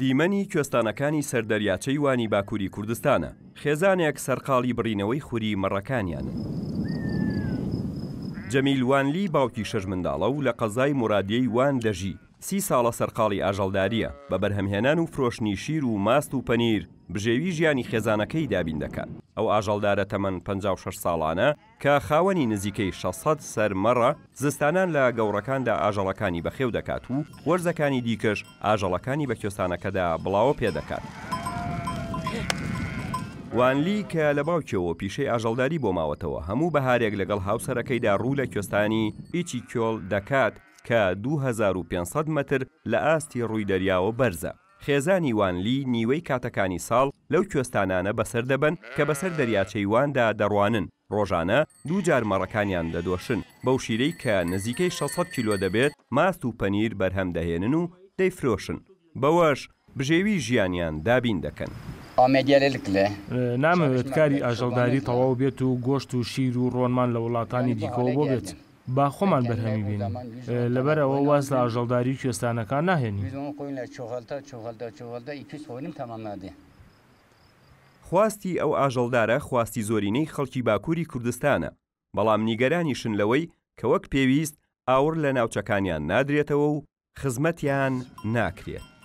دیمەنی کوێستانەکانی سەردەریاچەی وانی باکووری کوردستانە خێزانێک سەرقاڵی بڕینەوەی خوری مەڕەکانیان. جەمیلوانلی باوکی شەژ منداڵە و لە قەزای مورادیەی وان دەژی سی ساڵە سەرقاڵی ئاژەڵداریە بە بەرهەمهێنان و فرۆشتنی شیر و ماست و پەنیر بژێوی ژیانی خێزانەکەی دابین دەکات ئەو ئاژەڵدارە تەمەەن 56 ساڵانە کە خاوەنی نزیکەی 600 سەرمەڕە زستانان لە گەورەکاندا ئاژەڵەکانی بەخێو دەکات و وەرزەکانی دیکەش ئاژەڵەکانی بە کوێستانەکەدا بڵاوە پێدەکات. وانلی کە لە باوکەوە پیشەی ئاژەڵداری بۆ ماوەتەوە هەموو بەهارێک لەگەڵ هاوسەرەکەیدا ڕوو لە کوێستانی ئیچی کۆل دەکات کە 2500 متر لە ئاستی ڕووی دەریاوە بەرزە. خێزانی وانلی نیوەی کاتەکانی ساڵ لەو کوێستانانە بەسەر دەبن کە بەسەر دەریاچەی واندا دەڕوانن ڕۆژانە دوو جار مەڕەکانیان دەدۆشن بەو شیرەی کە نزیکەی 600 کیلۆ دەبێت ماست و پەنیر بەرهەم دەهێنن و دەیفرۆشن بەوەش بژێوی ژیانیان دابین دەکەن. نامەوێت کاری ئاژەڵداری تەواو بێت و گۆشت و شیر و ڕۆنمان لە وڵاتانی دیکەوە بۆ بێت. با خۆمان بەرهەمی بین لەبەرەوە واز لە ئاژەڵداری کوێستانەکان ناهێنی خواستی ئەو ئاژەڵدارە خواستی زۆرینەی خەڵکی باکووری کوردستانە بەڵام نیگەرانیشن لەوەی کە وەک پێویست ئاور لە ناوچەکانیان نادرێتەوە و خزمەتیان ناکرێت.